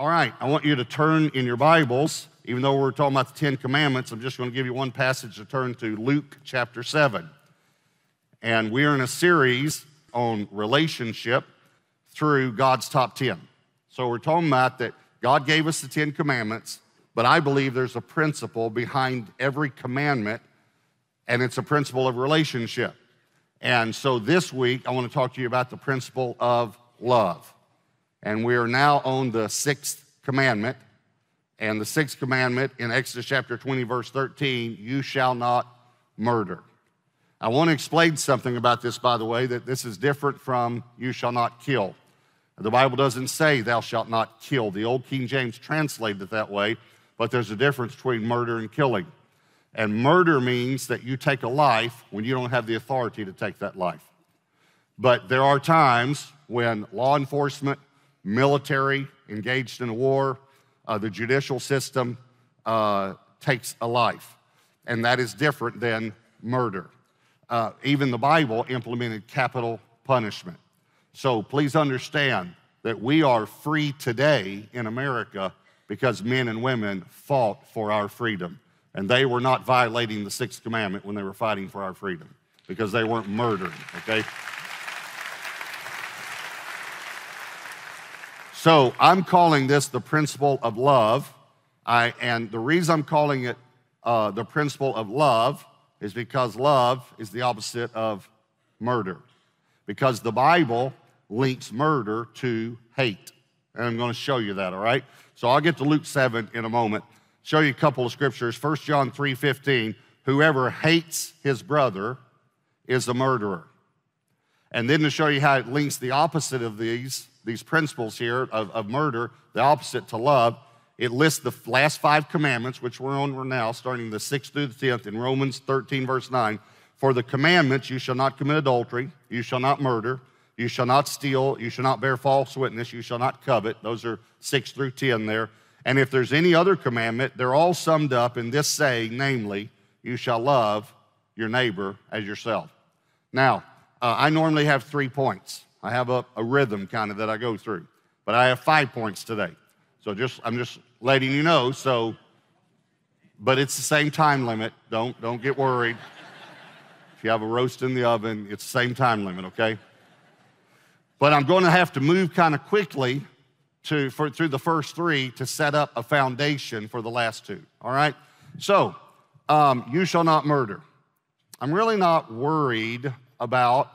All right, I want you to turn in your Bibles, even though we're talking about the Ten Commandments, I'm just going to give you one passage to turn to Luke chapter 7. And we're in a series on relationship through God's top 10. So we're talking about that God gave us the Ten Commandments, but I believe there's a principle behind every commandment, and it's a principle of relationship. And so this week, I want to talk to you about the principle of love. And we are now on the sixth commandment. And the sixth commandment in Exodus chapter 20, verse 13 you shall not murder. I want to explain something about this, by the way, that this is different from you shall not kill. The Bible doesn't say thou shalt not kill. The old King James translated it that way, but there's a difference between murder and killing. And murder means that you take a life when you don't have the authority to take that life. But there are times when law enforcement military engaged in a war, uh, the judicial system uh, takes a life. And that is different than murder. Uh, even the Bible implemented capital punishment. So please understand that we are free today in America because men and women fought for our freedom. And they were not violating the sixth commandment when they were fighting for our freedom because they weren't murdering. okay? So I'm calling this the principle of love. I, and the reason I'm calling it uh, the principle of love is because love is the opposite of murder. Because the Bible links murder to hate. And I'm going to show you that, all right? So I'll get to Luke 7 in a moment. Show you a couple of scriptures. 1 John 3:15, whoever hates his brother is a murderer. And then to show you how it links the opposite of these, these principles here of, of murder, the opposite to love. It lists the last five commandments, which we're on now, starting the sixth through the tenth in Romans 13, verse 9. For the commandments, you shall not commit adultery, you shall not murder, you shall not steal, you shall not bear false witness, you shall not covet. Those are six through 10 there. And if there's any other commandment, they're all summed up in this saying, namely, you shall love your neighbor as yourself. Now, uh, I normally have three points. I have a, a rhythm kind of that I go through. But I have five points today. So just I'm just letting you know. So, but it's the same time limit. Don't don't get worried. if you have a roast in the oven, it's the same time limit, okay? But I'm going to have to move kind of quickly to for, through the first three to set up a foundation for the last two. All right. So, um, you shall not murder. I'm really not worried about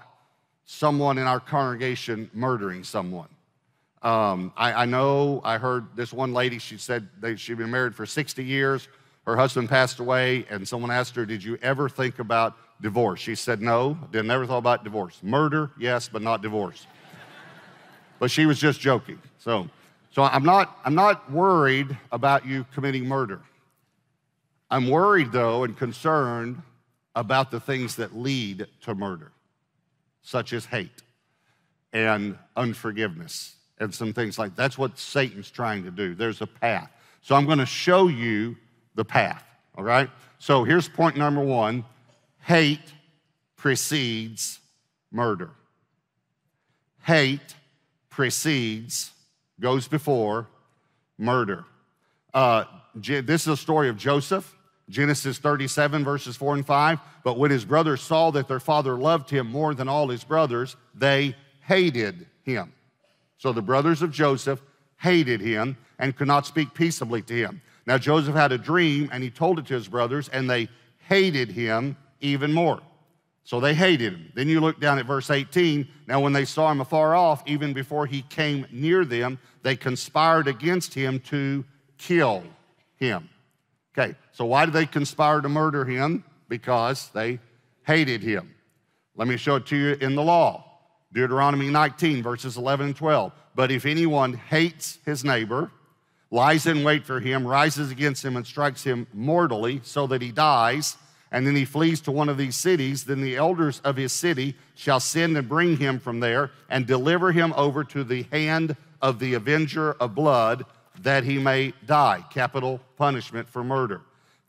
someone in our congregation murdering someone. Um, I, I, know I heard this one lady, she said she'd been married for 60 years. Her husband passed away, and someone asked her, Did you ever think about divorce? She said, No, I never thought about divorce. Murder, yes, but not divorce. but she was just joking. So, so I'm, not, I'm not worried about you committing murder. I'm worried, though, and concerned about the things that lead to murder such as hate and unforgiveness and some things like that. That's what Satan's trying to do. There's a path. So I'm going to show you the path, all right? So here's point number one hate precedes murder. Hate precedes, goes before murder. Uh, this is a story of Joseph Genesis 37, verses 4 and 5. But when his brothers saw that their father loved him more than all his brothers, they hated him. So the brothers of Joseph hated him and could not speak peaceably to him. Now Joseph had a dream and he told it to his brothers, and they hated him even more. So they hated him. Then you look down at verse 18. Now, when they saw him afar off, even before he came near them, they conspired against him to kill him. Okay, so why did they conspire to murder him? Because they hated him. Let me show it to you in the law Deuteronomy 19, verses 11 and 12. But if anyone hates his neighbor, lies in wait for him, rises against him, and strikes him mortally so that he dies, and then he flees to one of these cities, then the elders of his city shall send and bring him from there and deliver him over to the hand of the avenger of blood that he may die, capital punishment for murder.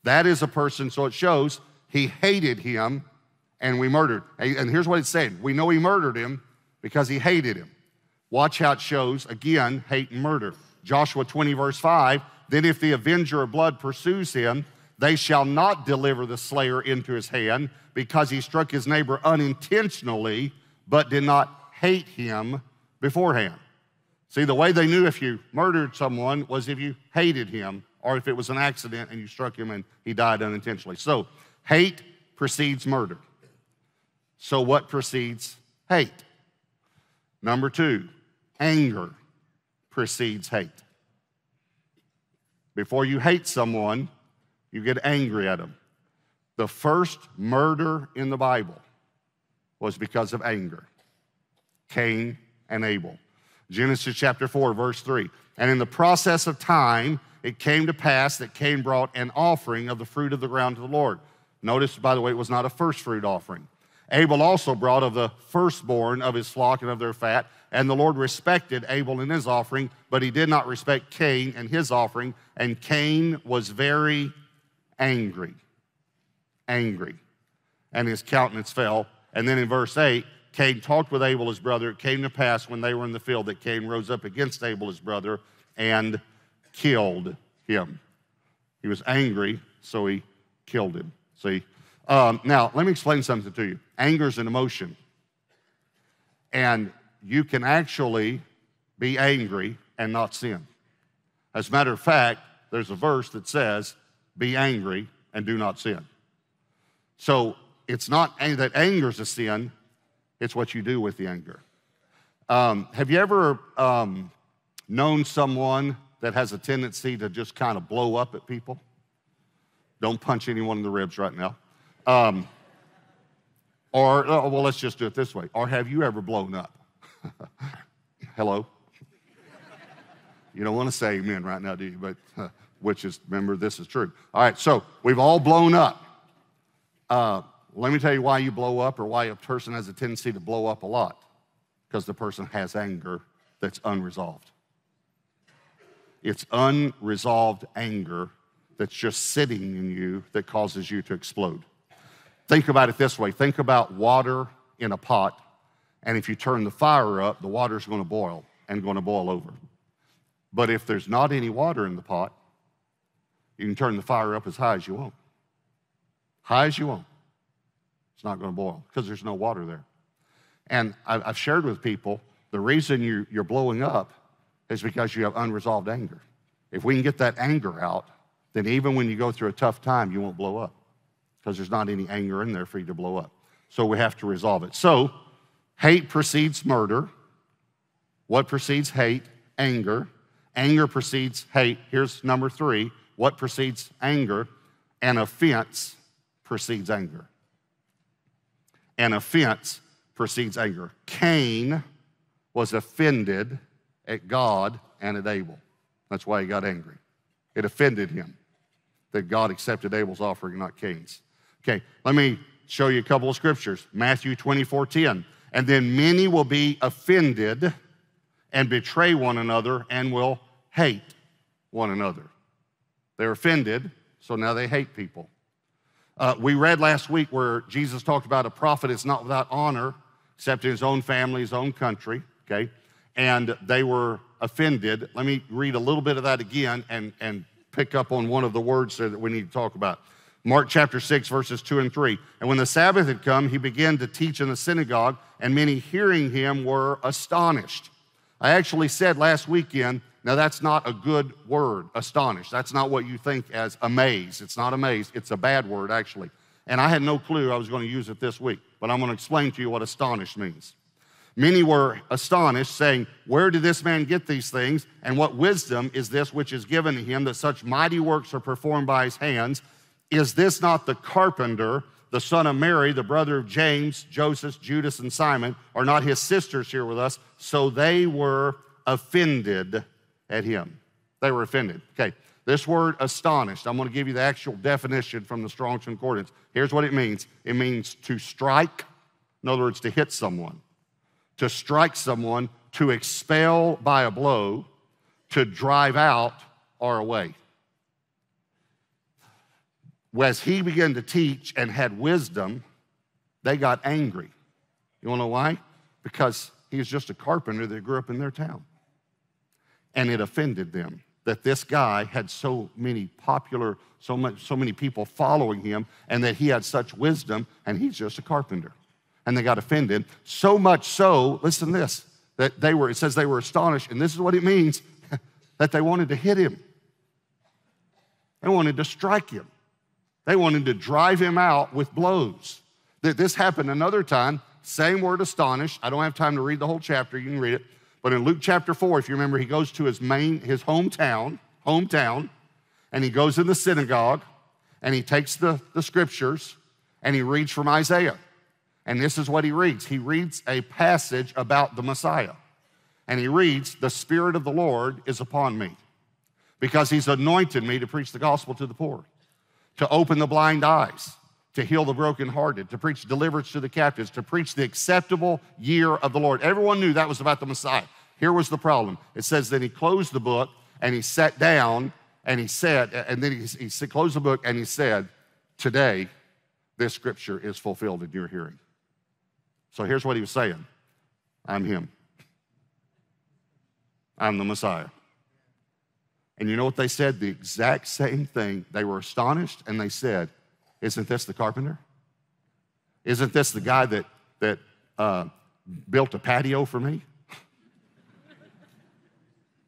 That is a person, so it shows he hated him and we murdered. And here's what it said we know he murdered him because he hated him. Watch how it shows again hate and murder. Joshua 20, verse 5 Then if the avenger of blood pursues him, they shall not deliver the slayer into his hand because he struck his neighbor unintentionally but did not hate him beforehand. See, the way they knew if you murdered someone was if you hated him or if it was an accident and you struck him and he died unintentionally. So, hate precedes murder. So, what precedes hate? Number two, anger precedes hate. Before you hate someone, you get angry at them. The first murder in the Bible was because of anger Cain and Abel. Genesis chapter 4, verse 3. And in the process of time, it came to pass that Cain brought an offering of the fruit of the ground to the Lord. Notice, by the way, it was not a first fruit offering. Abel also brought of the firstborn of his flock and of their fat, and the Lord respected Abel and his offering, but he did not respect Cain and his offering, and Cain was very angry. Angry. And his countenance fell. And then in verse 8, Cain talked with Abel, his brother. It came to pass when they were in the field that Cain rose up against Abel, his brother, and killed him. He was angry, so he killed him. See? Um, now, let me explain something to you. Anger is an emotion. And you can actually be angry and not sin. As a matter of fact, there's a verse that says, Be angry and do not sin. So it's not that anger is a sin, it's what you do with the anger. Um, have you ever um, known someone that has a tendency to just kind of blow up at people? Don't punch anyone in the ribs right now. Um, or, oh, well, let's just do it this way. Or have you ever blown up? Hello? you don't want to say amen right now, do you? But, uh, which is, remember, this is true. All right, so we've all blown up. Uh, let me tell you why you blow up or why a person has a tendency to blow up a lot because the person has anger that's unresolved. It's unresolved anger that's just sitting in you that causes you to explode. Think about it this way think about water in a pot, and if you turn the fire up, the water's gonna boil and gonna boil over. But if there's not any water in the pot, you can turn the fire up as high as you want. High as you want. It's not going to boil because there's no water there. And I've shared with people the reason you're blowing up is because you have unresolved anger. If we can get that anger out, then even when you go through a tough time, you won't blow up because there's not any anger in there for you to blow up. So we have to resolve it. So hate precedes murder. What precedes hate? Anger. Anger precedes hate. Here's number three what precedes anger? An offense precedes anger and offense precedes anger. Cain was offended at God and at Abel. That's why he got angry. It offended him that God accepted Abel's offering, not Cain's. Okay, let me show you a couple of scriptures. Matthew 24 10. And then many will be offended and betray one another and will hate one another. They're offended, so now they hate people. Uh, we read last week where Jesus talked about a prophet is not without honor, except in his own family, his own country, okay? And they were offended. Let me read a little bit of that again and, and pick up on one of the words that we need to talk about. Mark chapter 6, verses 2 and 3. And when the Sabbath had come, he began to teach in the synagogue, and many hearing him were astonished. I actually said last weekend now, that's not a good word, astonished. That's not what you think as amazed. It's not amazed, it's a bad word, actually. And I had no clue I was going to use it this week, but I'm going to explain to you what astonished means. Many were astonished, saying, Where did this man get these things? And what wisdom is this which is given to him that such mighty works are performed by his hands? Is this not the carpenter, the son of Mary, the brother of James, Joseph, Judas, and Simon? Are not his sisters here with us? So they were offended at him. They were offended. Okay, this word astonished, I'm going to give you the actual definition from the Strong's Concordance. Here's what it means it means to strike, in other words, to hit someone, to strike someone, to expel by a blow, to drive out or away. As he began to teach and had wisdom, they got angry. You want to know why? Because he was just a carpenter that grew up in their town and it offended them that this guy had so many popular, so, much, so many people following him, and that he had such wisdom, and he's just a carpenter. And they got offended. So much so, listen to this, that they were, it says they were astonished, and this is what it means that they wanted to hit him. They wanted to strike him. They wanted to drive him out with blows. That this happened another time, same word astonished. I don't have time to read the whole chapter, you can read it. But in Luke chapter 4, if you remember, he goes to his main, his hometown, hometown, and he goes in the synagogue and he takes the, the scriptures and he reads from Isaiah. And this is what he reads. He reads a passage about the Messiah. And he reads, The Spirit of the Lord is upon me because he's anointed me to preach the gospel to the poor, to open the blind eyes, to heal the brokenhearted, to preach deliverance to the captives, to preach the acceptable year of the Lord. Everyone knew that was about the Messiah. Here was the problem. It says that he closed the book and he sat down and he said, and then he, he closed the book and he said, Today, this scripture is fulfilled in your hearing. So here's what he was saying I'm him, I'm the Messiah. And you know what they said? The exact same thing. They were astonished and they said, Isn't this the carpenter? Isn't this the guy that, that uh, built a patio for me?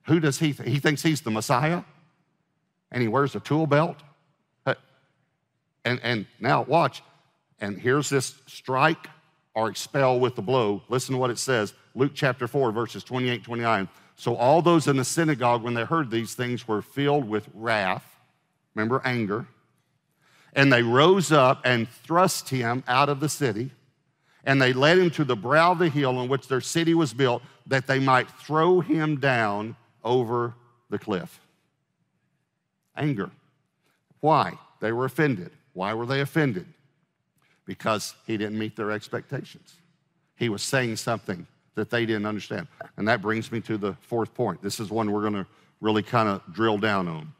Who does he th- He thinks he's the Messiah and he wears a tool belt. And, and now watch. And here's this strike or expel with the blow. Listen to what it says Luke chapter 4, verses 28 29. So all those in the synagogue, when they heard these things, were filled with wrath. Remember, anger. And they rose up and thrust him out of the city. And they led him to the brow of the hill on which their city was built, that they might throw him down over the cliff. Anger. Why? They were offended. Why were they offended? Because he didn't meet their expectations. He was saying something that they didn't understand. And that brings me to the fourth point. This is one we're going to really kind of drill down on.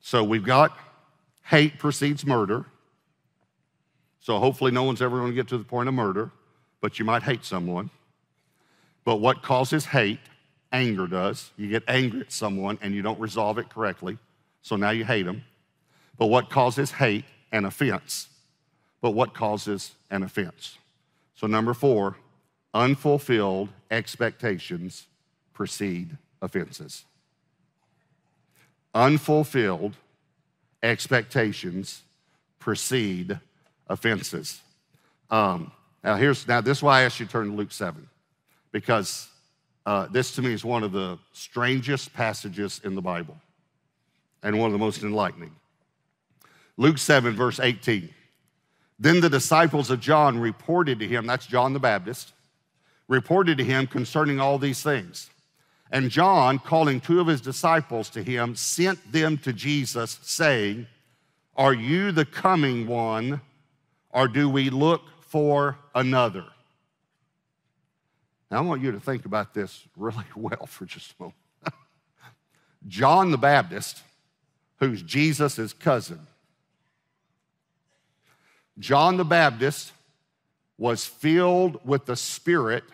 So we've got hate precedes murder. So hopefully no one's ever going to get to the point of murder, but you might hate someone. But what causes hate anger does. You get angry at someone and you don't resolve it correctly, so now you hate them. But what causes hate? and offense. But what causes an offense? So, number four, unfulfilled expectations precede offenses. Unfulfilled expectations precede offenses. Um, now, here's now this is why I asked you to turn to Luke 7, because uh, this to me is one of the strangest passages in the Bible and one of the most enlightening. Luke 7, verse 18. Then the disciples of John reported to him, that's John the Baptist, reported to him concerning all these things. And John, calling two of his disciples to him, sent them to Jesus, saying, Are you the coming one, or do we look for another? Now, I want you to think about this really well for just a moment. John the Baptist, who's Jesus' cousin, John the Baptist was filled with the Spirit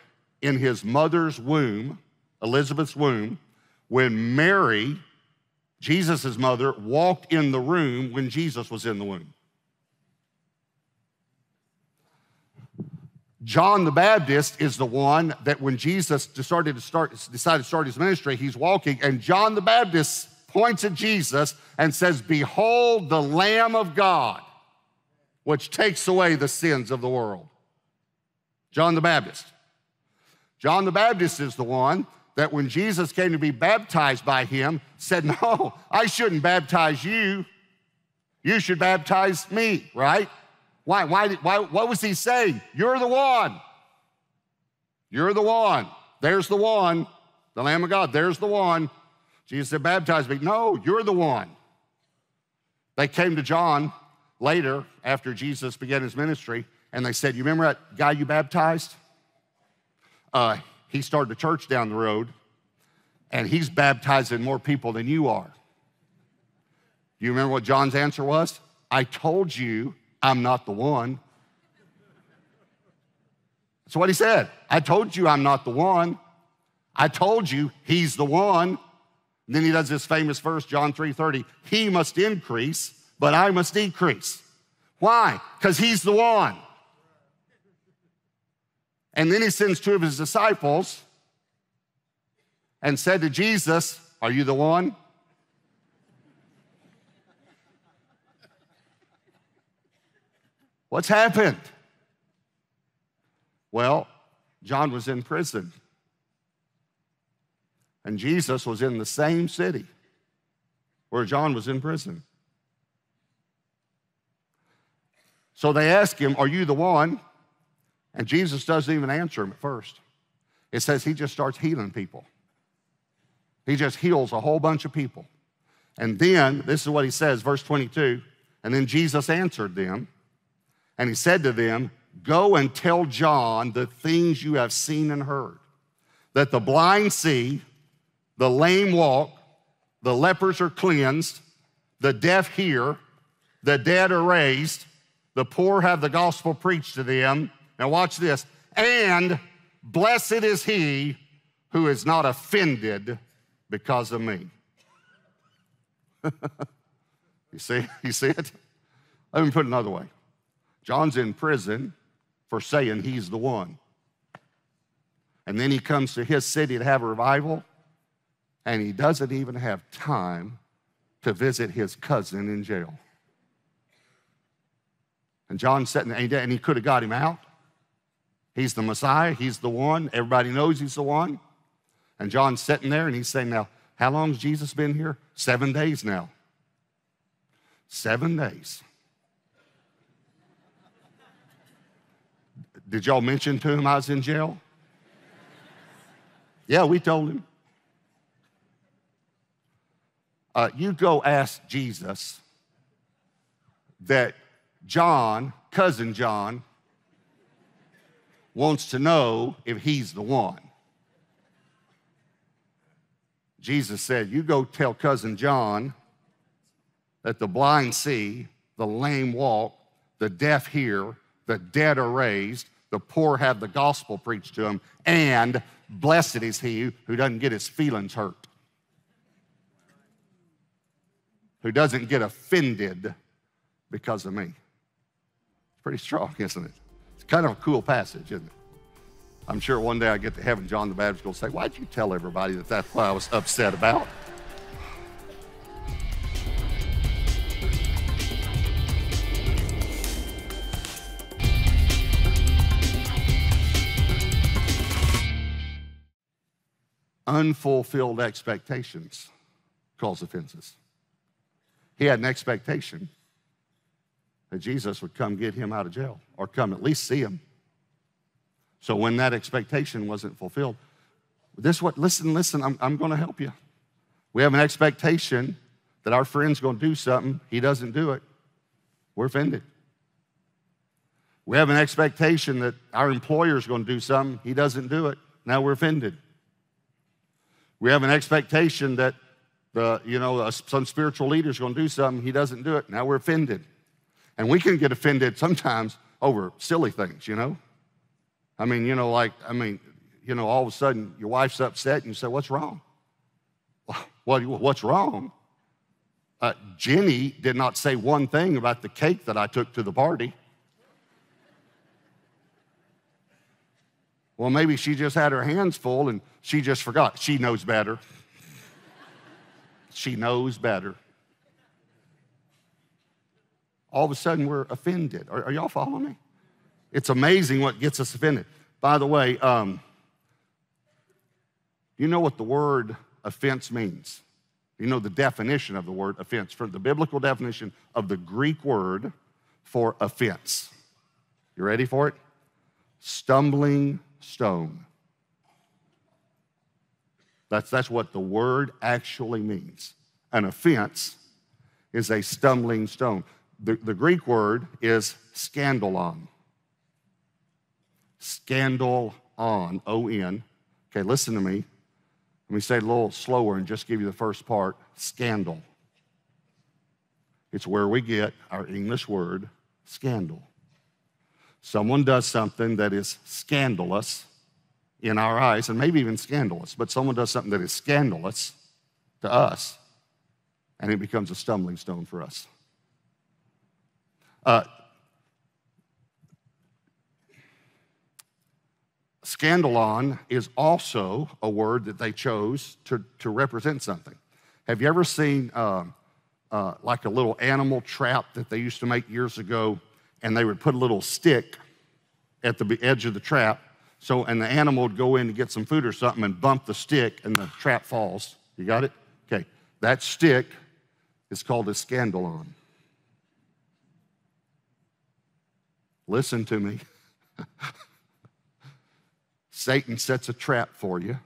in his mother's womb, Elizabeth's womb, when Mary, Jesus' mother, walked in the room when Jesus was in the womb. John the Baptist is the one that when Jesus to start, decided to start his ministry, he's walking, and John the Baptist points at Jesus and says, Behold the Lamb of God, which takes away the sins of the world. John the Baptist. John the Baptist is the one that when Jesus came to be baptized by him, said, No, I shouldn't baptize you. You should baptize me, right? Why? Why? Why? What was he saying? You're the one. You're the one. There's the one, the Lamb of God. There's the one. Jesus said, baptize me. No, you're the one. They came to John later after Jesus began his ministry and they said, You remember that guy you baptized? Uh, he started a church down the road and he's baptizing more people than you are. You remember what John's answer was? I told you I'm not the one. That's what he said. I told you I'm not the one. I told you he's the one. And then he does this famous verse, John 3:30. He must increase, but I must decrease. Why? Because he's the one. And then he sends two of his disciples and said to Jesus, Are you the one? What's happened? Well, John was in prison, and Jesus was in the same city where John was in prison. So they ask him, Are you the one? And Jesus doesn't even answer him at first. It says he just starts healing people. He just heals a whole bunch of people. And then, this is what he says, verse 22 and then Jesus answered them, and he said to them, Go and tell John the things you have seen and heard that the blind see, the lame walk, the lepers are cleansed, the deaf hear, the dead are raised, the poor have the gospel preached to them. Now, watch this. And blessed is he who is not offended because of me. you see, you see it? Let me put it another way. John's in prison for saying he's the one. And then he comes to his city to have a revival, and he doesn't even have time to visit his cousin in jail. And John's sitting there, and he could have got him out. He's the Messiah, he's the one. Everybody knows he's the one. And John's sitting there, and he's saying, Now, how long's Jesus been here? Seven days now. Seven days. Did y'all mention to him I was in jail? Yeah, we told him. Uh, you go ask Jesus that John, cousin John, wants to know if he's the one. Jesus said, You go tell cousin John that the blind see, the lame walk, the deaf hear, the dead are raised, the poor have the gospel preached to them, and blessed is he who doesn't get his feelings hurt, who doesn't get offended because of me. It's pretty strong, isn't it? It's kind of a cool passage, isn't it? I'm sure one day I get to heaven, John the Baptist will say, Why'd you tell everybody that that's what I was upset about? unfulfilled expectations cause offenses. He had an expectation that Jesus would come get him out of jail or come at least see him. So when that expectation wasn't fulfilled, this what listen, listen, I'm, I'm gonna help you. We have an expectation that our friend's gonna do something, he doesn't do it. We're offended. We have an expectation that our employer's gonna do something, he doesn't do it. Now we're offended. We have an expectation that the, you know, some spiritual leader is going to do something, he doesn't do it. Now we're offended. And we can get offended sometimes over silly things, you know? I mean, you know, like, I mean, you know, all of a sudden your wife's upset and you say, What's wrong? Well, what's wrong? Uh, Jenny did not say one thing about the cake that I took to the party. Well, maybe she just had her hands full and she just forgot. She knows better. she knows better. All of a sudden, we're offended. Are, are, y'all following me? It's amazing what gets us offended. By the way, um, you know what the word offense means? You know the definition of the word offense, from the biblical definition of the Greek word for offense. You ready for it? Stumbling stone. That's, that's what the word actually means. An offense is a stumbling stone. The, the Greek word is scandalon. Scandal on, O N. Okay, listen to me. Let me say it a little slower and just give you the first part scandal. It's where we get our English word scandal someone does something that is scandalous in our eyes, and maybe even scandalous, but someone does something that is scandalous to us, and it becomes a stumbling stone for us. Uh, scandalon is also a word that they chose to, to represent something. Have you ever seen uh, uh, like a little animal trap that they used to make years ago? and they would put a little stick at the edge of the trap. So, and the animal would go in to get some food or something and bump the stick, and the trap falls. You got it? Okay. That stick is called a scandalon. Listen to me. Satan sets a trap for you.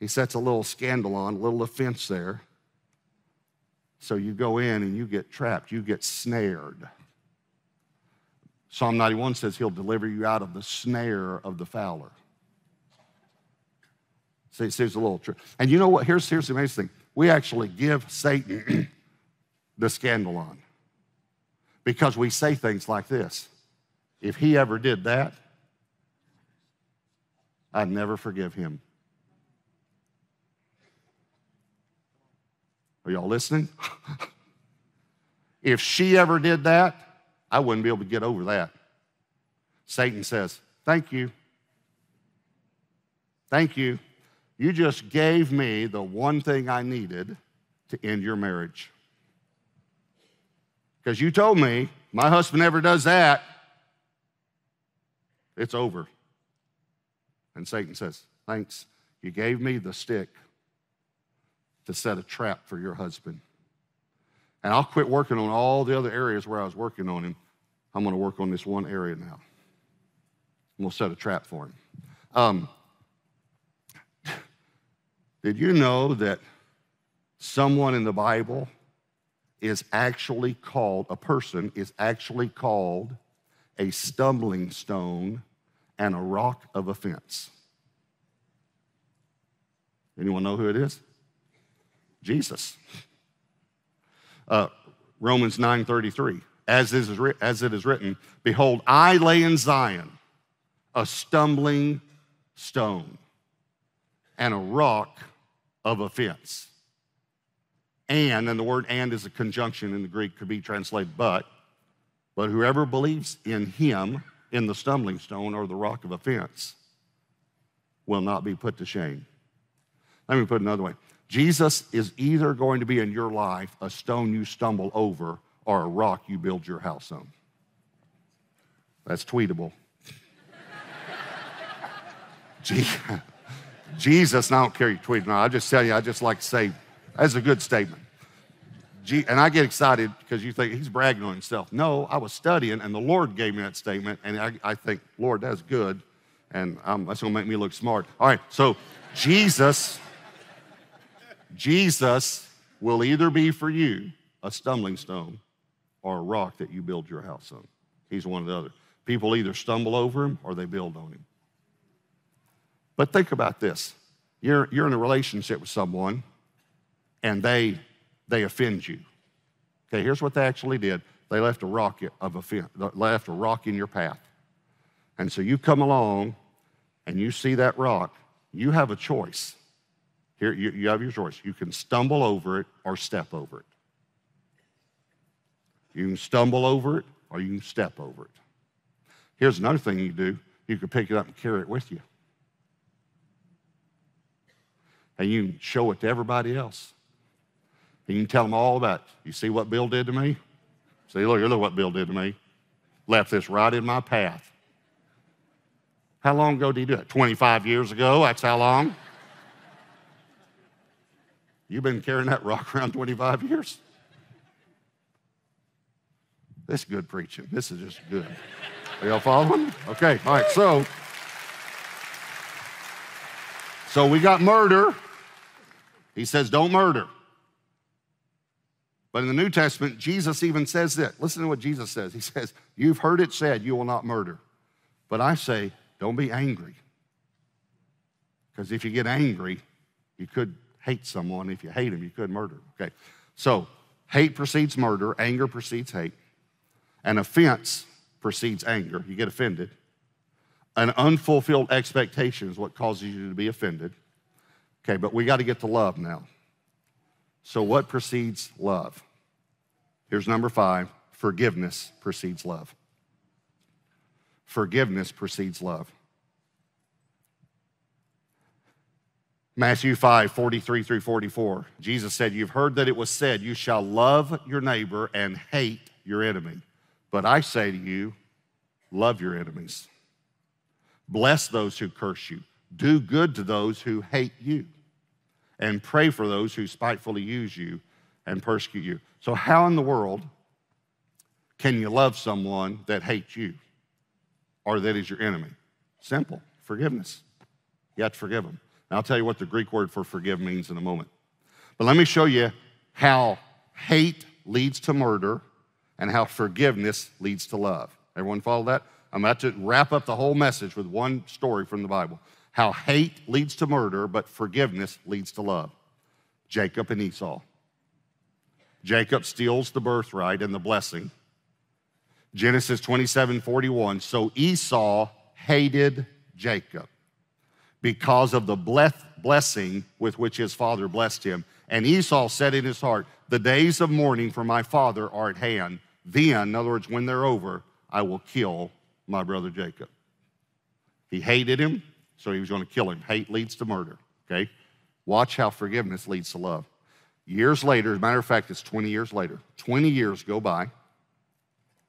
He sets a little scandalon, a little offense there. So you go in and you get trapped, you get snared. Psalm 91 says he'll deliver you out of the snare of the fowler. See, see it's a little true. And you know what? Here's, here's the amazing thing. We actually give Satan the scandal on because we say things like this If he ever did that, I'd never forgive him. Are y'all listening? if she ever did that, I wouldn't be able to get over that. Satan says, Thank you. Thank you. You just gave me the one thing I needed to end your marriage. Because you told me my husband never does that, it's over. And Satan says, Thanks. You gave me the stick to set a trap for your husband. And I'll quit working on all the other areas where I was working on him. I'm going to work on this one area now. And we'll set a trap for him. Um, did you know that someone in the Bible is actually called, a person is actually called a stumbling stone and a rock of offense? Anyone know who it is? Jesus. Uh, Romans 9:33, as, is, as it is written, behold, I lay in Zion a stumbling stone and a rock of offense. And, and the word and is a conjunction in the Greek, could be translated but, but whoever believes in him, in the stumbling stone or the rock of offense, will not be put to shame. Let me put it another way. Jesus is either going to be in your life a stone you stumble over or a rock you build your house on. That's tweetable. Jesus, I don't care you tweet. it. I just tell you, I just like to say, that's a good statement. And I get excited because you think he's bragging on himself. No, I was studying, and the Lord gave me that statement, and I, I think, Lord, that's good, and um, that's going to make me look smart. All right, so Jesus Jesus will either be for you a stumbling stone or a rock that you build your house on. He's one or the other. People either stumble over him or they build on him. But think about this you're, you're in a relationship with someone and they, they offend you. Okay, here's what they actually did they left a rock, of offense, left a rock in your path. And so you come along and you see that rock, you have a choice. Here, you, you have your choice. You can stumble over it or step over it. You can stumble over it or you can step over it. Here's another thing you do you can pick it up and carry it with you. And you can show it to everybody else. And you can tell them all about it. You see what Bill did to me? See, look, look what Bill did to me. Left this right in my path. How long ago did he do it? 25 years ago, that's how long? You've been carrying that rock around 25 years. This is good preaching. This is just good. Are y'all following? Okay, all right, so. So we got murder. He says, don't murder. But in the New Testament, Jesus even says that. Listen to what Jesus says. He says, You've heard it said, you will not murder. But I say, don't be angry. Because if you get angry, you could hate someone. If you hate them, you could murder. Okay. So hate precedes murder, anger precedes hate, an offense precedes anger. You get offended. An unfulfilled expectation is what causes you to be offended. Okay, but we got to get to love now. So, what precedes love? Here's number five forgiveness precedes love. Forgiveness precedes love. Matthew 5, 43 through 44. Jesus said, You've heard that it was said, You shall love your neighbor and hate your enemy. But I say to you, love your enemies. Bless those who curse you. Do good to those who hate you. And pray for those who spitefully use you and persecute you. So, how in the world can you love someone that hates you or that is your enemy? Simple forgiveness. You have to forgive them. And I'll tell you what the Greek word for forgive means in a moment. But let me show you how hate leads to murder and how forgiveness leads to love. Everyone follow that? I'm about to wrap up the whole message with one story from the Bible how hate leads to murder, but forgiveness leads to love. Jacob and Esau. Jacob steals the birthright and the blessing. Genesis 27 41. So Esau hated Jacob because of the blessing with which his father blessed him. And Esau said in his heart, The days of mourning for my father are at hand. Then, in other words, when they're over, I will kill my brother Jacob. He hated him, so he was going to kill him. Hate leads to murder, okay? Watch how forgiveness leads to love. Years later, as a matter of fact, it's 20 years later. 20 years go by.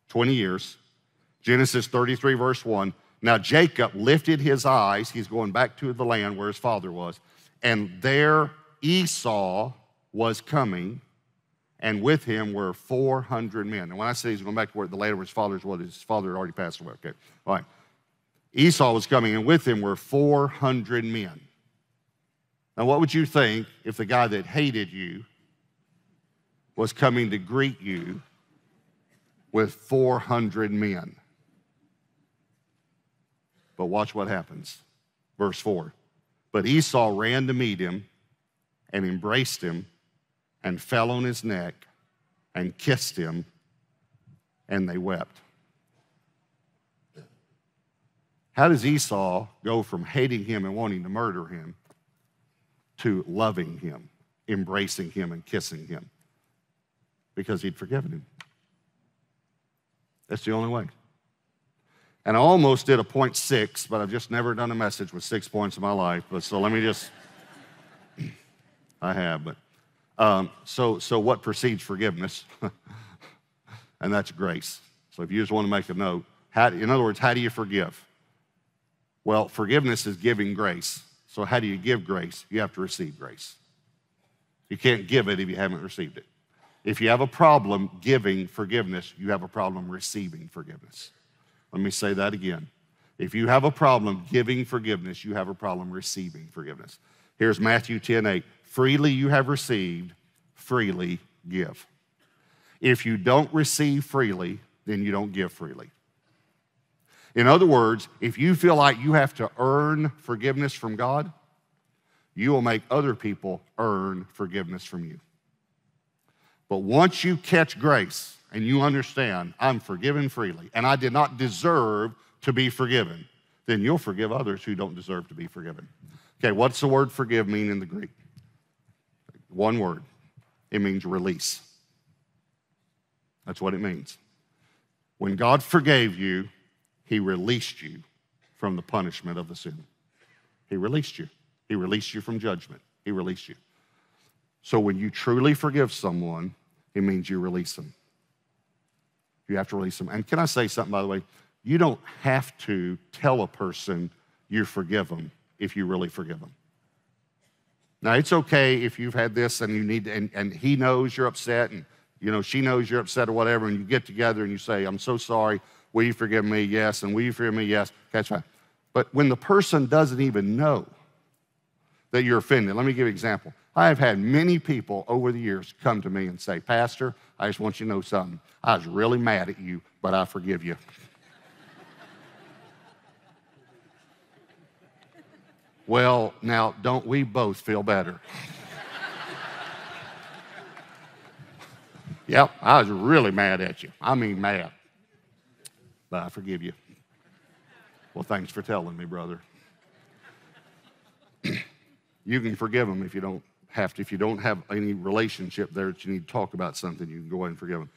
20 years. Genesis 33, verse 1 now Jacob lifted his eyes, he's going back to the land where his father was, and there Esau was coming, and with him were 400 men. And when I say he's going back to where the land where his father's was, his father had already passed away. Okay, all right. Esau was coming, and with him were 400 men. Now, what would you think if the guy that hated you was coming to greet you with 400 men? But watch what happens. Verse 4 But Esau ran to meet him and embraced him and fell on his neck and kissed him, and they wept. How does Esau go from hating him and wanting to murder him to loving him, embracing him, and kissing him? Because he'd forgiven him. That's the only way. And I almost did a point six, but I've just never done a message with six points in my life. But so let me just, I have, but um, so, so what precedes forgiveness? and that's grace. So if you just want to make a note, how, in other words, how do you forgive? Well, forgiveness is giving grace. So how do you give grace? You have to receive grace. You can't give it if you haven't received it. If you have a problem giving forgiveness, you have a problem receiving forgiveness. Let me say that again. If you have a problem giving forgiveness, you have a problem receiving forgiveness. Here's Matthew 10 8. Freely you have received, freely give. If you don't receive freely, then you don't give freely. In other words, if you feel like you have to earn forgiveness from God, you will make other people earn forgiveness from you. But once you catch grace, and you understand I'm forgiven freely and I did not deserve to be forgiven, then you'll forgive others who don't deserve to be forgiven. Okay, what's the word forgive mean in the Greek? One word it means release. That's what it means. When God forgave you, He released you from the punishment of the sin. He released you. He released you from judgment. He released you. So when you truly forgive someone, it means you release them you have to release them. And can I say something, by the way? You don't have to tell a person you forgive them if you really forgive them. Now, it's okay if you've had this and you need, to, and, and he knows you're upset and, you know, she knows you're upset or whatever, and you get together and you say, I'm so sorry. Will you forgive me? Yes. And will you forgive me? Yes. That's fine. But when the person doesn't even know that you're offended, let me give you an example. I have had many people over the years come to me and say, Pastor, I just want you to know something. I was really mad at you, but I forgive you. well, now, don't we both feel better? yep, I was really mad at you. I mean, mad. But I forgive you. Well, thanks for telling me, brother. you can forgive them if you don't have to, if you don't have any relationship there that you need to talk about something, you can go ahead and forgive them.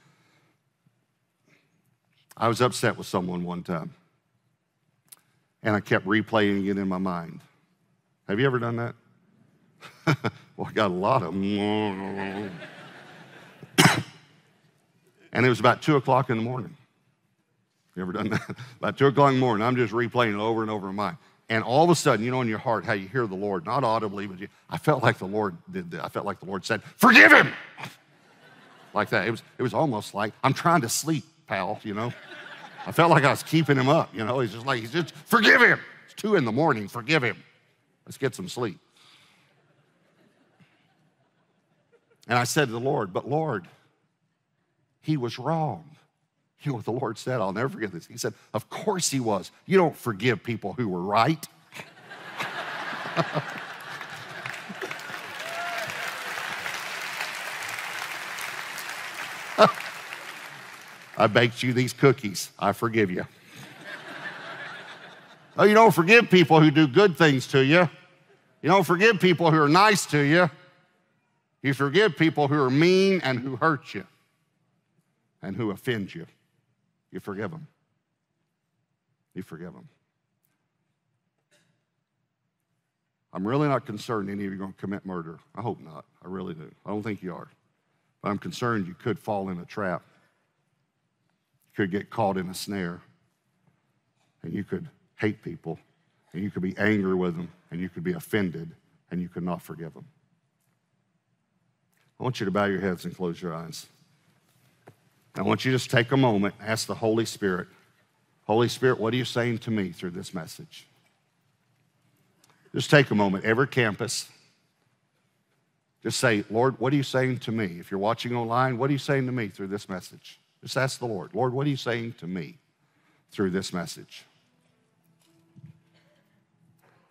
I was upset with someone one time, and I kept replaying it in my mind. Have you ever done that? well, I got a lot of them. and it was about two o'clock in the morning. You ever done that? about two o'clock in the morning, I'm just replaying it over and over in my mind. And all of a sudden, you know, in your heart, how you hear the Lord, not audibly, but you, I felt like the Lord did that. I felt like the Lord said, Forgive him! like that. It was, it was almost like, I'm trying to sleep, pal, you know? I felt like I was keeping him up, you know? He's just like, he's just, Forgive him! It's two in the morning, forgive him. Let's get some sleep. And I said to the Lord, But Lord, he was wrong. You know what the Lord said? I'll never forget this. He said, Of course he was. You don't forgive people who were right. I baked you these cookies. I forgive you. oh, you don't forgive people who do good things to you. You don't forgive people who are nice to you. You forgive people who are mean and who hurt you and who offend you you forgive them. You forgive them. I'm really not concerned any of you are going to commit murder. I hope not. I really do. I don't think you are. But I'm concerned you could fall in a trap. You could get caught in a snare. And you could hate people. And you could be angry with them. And you could be offended. And you could not forgive them. I want you to bow your heads and close your eyes. I want you to just take a moment, ask the Holy Spirit, Holy Spirit, what are you saying to me through this message? Just take a moment, every campus. Just say, Lord, what are you saying to me? If you're watching online, what are you saying to me through this message? Just ask the Lord, Lord, what are you saying to me through this message?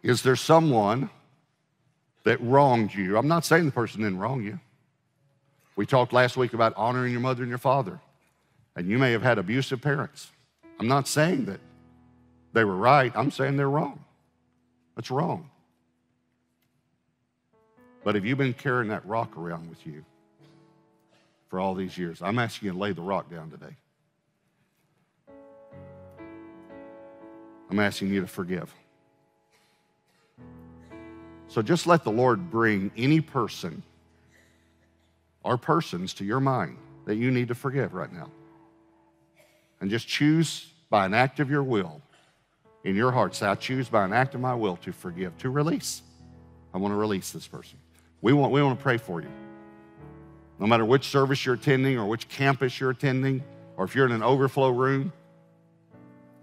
Is there someone that wronged you? I'm not saying the person didn't wrong you. We talked last week about honoring your mother and your father. And you may have had abusive parents. I'm not saying that they were right, I'm saying they're wrong. That's wrong. But have you been carrying that rock around with you for all these years? I'm asking you to lay the rock down today. I'm asking you to forgive. So just let the Lord bring any person or persons to your mind that you need to forgive right now and just choose by an act of your will in your heart. Say, I choose by an act of my will to forgive, to release. I want to release this person. We want, we want to pray for you. No matter which service you're attending or which campus you're attending, or if you're in an overflow room,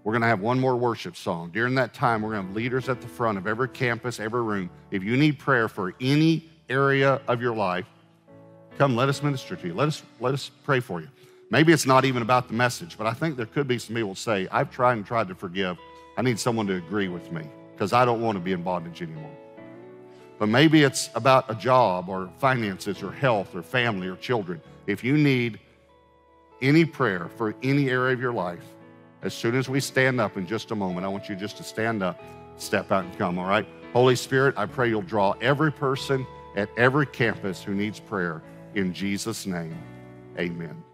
we're going to have one more worship song. During that time, we're going to have leaders at the front of every campus, every room. If you need prayer for any area of your life, come let us minister to you. Let us, let us pray for you. Maybe it's not even about the message, but I think there could be some people say, I've tried and tried to forgive. I need someone to agree with me because I don't want to be in bondage anymore. But maybe it's about a job or finances or health or family or children. If you need any prayer for any area of your life, as soon as we stand up in just a moment, I want you just to stand up, step out, and come, all right? Holy Spirit, I pray you'll draw every person at every campus who needs prayer in Jesus' name. Amen.